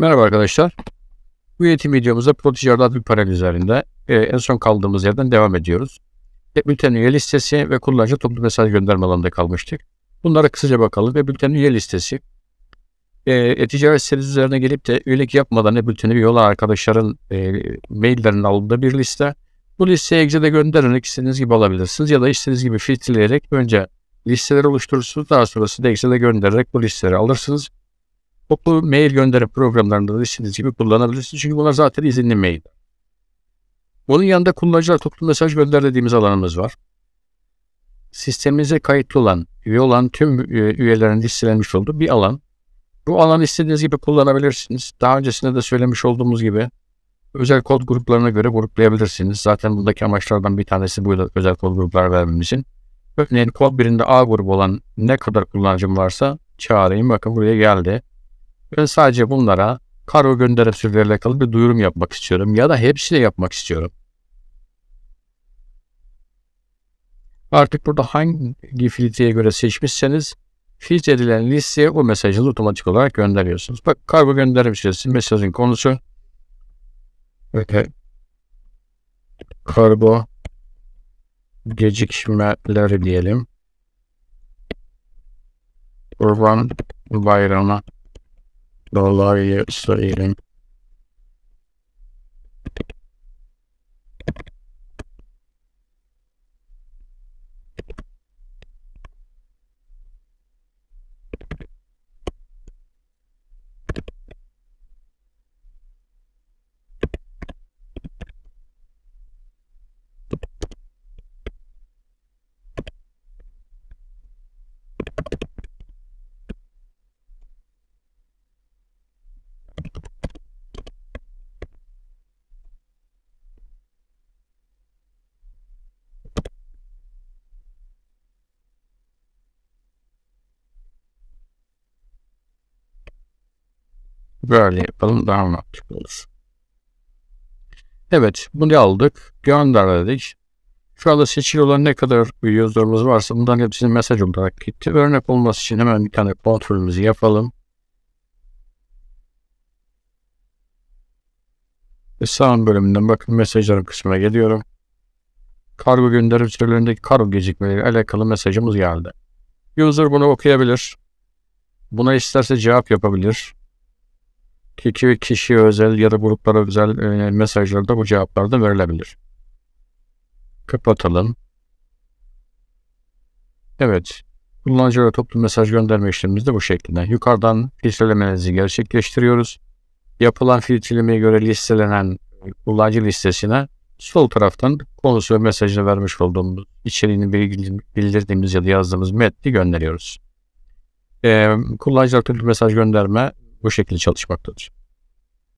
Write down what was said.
Merhaba arkadaşlar. Bu eğitim videomuzda Protejard adlı panel üzerinde e, en son kaldığımız yerden devam ediyoruz. Bülten üye listesi ve kullanıcı toplu mesaj gönderme alanında kalmıştık. Bunlara kısaca bakalım ve bülten üye listesi. E, e-ticaret sitesi üzerine gelip de üyelik yapmadan e-bülteni üye olan arkadaşların e, maillerinin alındığı bir liste. Bu listeye Excel'e göndererek istediğiniz gibi alabilirsiniz ya da istediğiniz gibi filtreleyerek önce listeleri oluşturursunuz. Daha sonrasında Excel'e göndererek bu listeleri alırsınız. Toplu mail gönderi programlarında da istediğiniz gibi kullanabilirsiniz. Çünkü bunlar zaten izinli mail. Bunun yanında kullanıcılar toplu mesaj gönder dediğimiz alanımız var. Sistemimize kayıtlı olan, üye olan tüm e, üyelerin listelenmiş olduğu bir alan. Bu alanı istediğiniz gibi kullanabilirsiniz. Daha öncesinde de söylemiş olduğumuz gibi özel kod gruplarına göre gruplayabilirsiniz. Zaten buradaki amaçlardan bir tanesi bu özel kod gruplar vermemizin. Örneğin kod birinde A grubu olan ne kadar kullanıcım varsa çağırayım. Bakın buraya geldi. Ben sadece bunlara kargo gönderim süreleriyle alakalı bir duyurum yapmak istiyorum ya da hepsini yapmak istiyorum. Artık burada hangi filtreye göre seçmişseniz filtre edilen listeye o mesajı otomatik olarak gönderiyorsunuz. Bak kargo gönderim süresi mesajın konusu. Okay. Kargo gecikmeleri diyelim. Kurban bayramına Dolar je eating. böyle yapalım daha mantıklı olur. Evet bunu aldık. Gönder Şu anda seçili olan ne kadar user'ımız varsa bunların hepsinin mesaj olarak gitti. Örnek olması için hemen bir tane kontrolümüzü yapalım. Sound bölümünden bakın mesajların kısmına geliyorum. Kargo gönderim sürelerindeki kargo gecikmeleriyle alakalı mesajımız geldi. User bunu okuyabilir. Buna isterse cevap yapabilir kişi kişiye özel ya da gruplara özel e, mesajlarda bu cevaplarda verilebilir. Kapatalım. Evet. Kullanıcılara toplu mesaj gönderme işlemimiz de bu şekilde. Yukarıdan filtrelemenizi gerçekleştiriyoruz. Yapılan filtrelemeye göre listelenen kullanıcı listesine sol taraftan konusu ve mesajını vermiş olduğumuz içeriğini bildirdiğimiz ya da yazdığımız metni gönderiyoruz. Ee, kullanıcılara toplu mesaj gönderme bu şekilde çalışmaktadır.